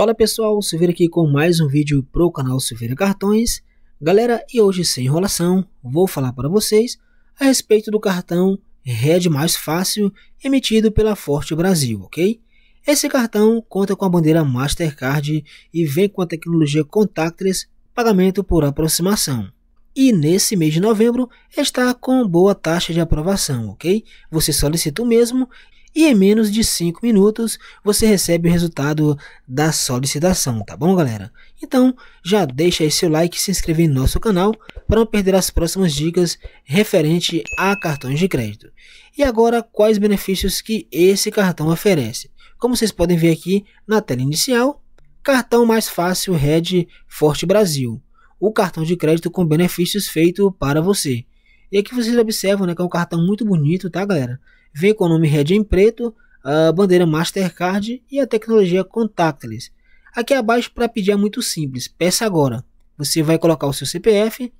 Fala pessoal, Silveira aqui com mais um vídeo para o canal Silveira Cartões. Galera, e hoje sem enrolação, vou falar para vocês a respeito do cartão Red Mais Fácil emitido pela Forte Brasil, ok? Esse cartão conta com a bandeira Mastercard e vem com a tecnologia contactless, pagamento por aproximação. E nesse mês de novembro está com boa taxa de aprovação, ok? Você solicita o mesmo e em menos de 5 minutos você recebe o resultado da solicitação, tá bom galera? Então já deixa aí seu like e se inscreve em nosso canal para não perder as próximas dicas referente a cartões de crédito. E agora quais benefícios que esse cartão oferece? Como vocês podem ver aqui na tela inicial, cartão mais fácil Red Forte Brasil, o cartão de crédito com benefícios feito para você. E aqui vocês observam né, que é um cartão muito bonito, tá galera? vem com o nome Red em preto, a bandeira Mastercard e a tecnologia contactless. Aqui abaixo para pedir é muito simples, peça agora. Você vai colocar o seu CPF,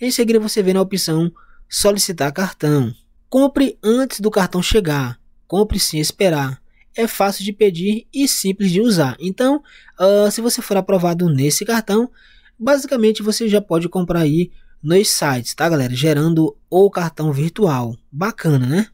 em seguida você vem na opção solicitar cartão. Compre antes do cartão chegar, compre sem esperar. É fácil de pedir e simples de usar. Então, uh, se você for aprovado nesse cartão, basicamente você já pode comprar aí nos sites, tá galera? Gerando o cartão virtual. Bacana, né?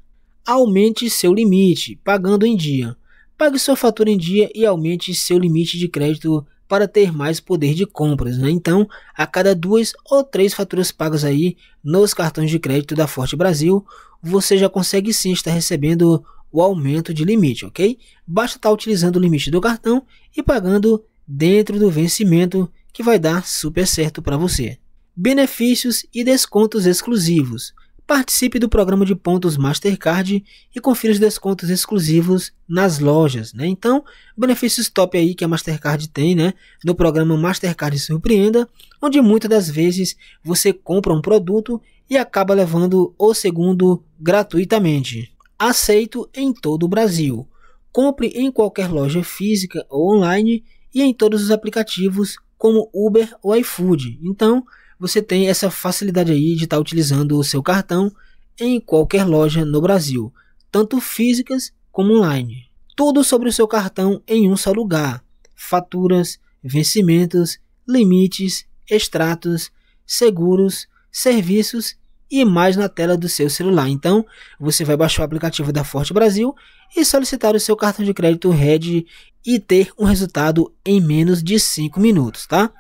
aumente seu limite, pagando em dia. Pague sua fatura em dia e aumente seu limite de crédito para ter mais poder de compras. Né? Então, a cada duas ou três faturas pagas aí nos cartões de crédito da Forte Brasil, você já consegue sim estar recebendo o aumento de limite, ok? Basta estar utilizando o limite do cartão e pagando dentro do vencimento, que vai dar super certo para você. Benefícios e descontos exclusivos. Participe do programa de pontos Mastercard e confira os descontos exclusivos nas lojas, né? Então, benefícios top aí que a Mastercard tem, né? No programa Mastercard Surpreenda, onde muitas das vezes você compra um produto e acaba levando o segundo gratuitamente. Aceito em todo o Brasil. Compre em qualquer loja física ou online e em todos os aplicativos como Uber ou iFood. Então, você tem essa facilidade aí de estar tá utilizando o seu cartão em qualquer loja no Brasil, tanto físicas como online. Tudo sobre o seu cartão em um só lugar: faturas, vencimentos, limites, extratos, seguros, serviços e mais na tela do seu celular. Então, você vai baixar o aplicativo da Forte Brasil e solicitar o seu cartão de crédito Red e ter um resultado em menos de 5 minutos, tá?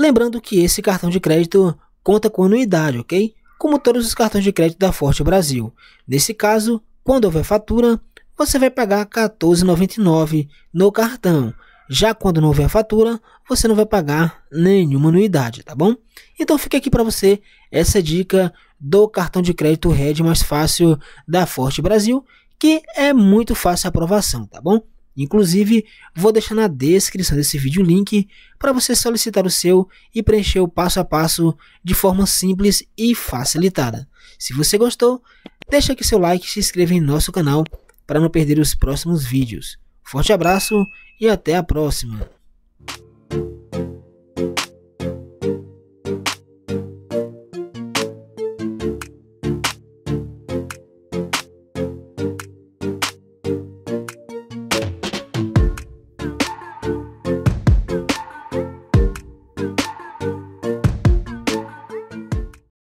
Lembrando que esse cartão de crédito conta com anuidade, ok? Como todos os cartões de crédito da Forte Brasil. Nesse caso, quando houver fatura, você vai pagar R$ 14,99 no cartão. Já quando não houver fatura, você não vai pagar nenhuma anuidade, tá bom? Então fica aqui para você essa dica do cartão de crédito Red mais fácil da Forte Brasil, que é muito fácil a aprovação, tá bom? Inclusive, vou deixar na descrição desse vídeo o link para você solicitar o seu e preencher o passo a passo de forma simples e facilitada. Se você gostou, deixa aqui seu like e se inscreva em nosso canal para não perder os próximos vídeos. Forte abraço e até a próxima!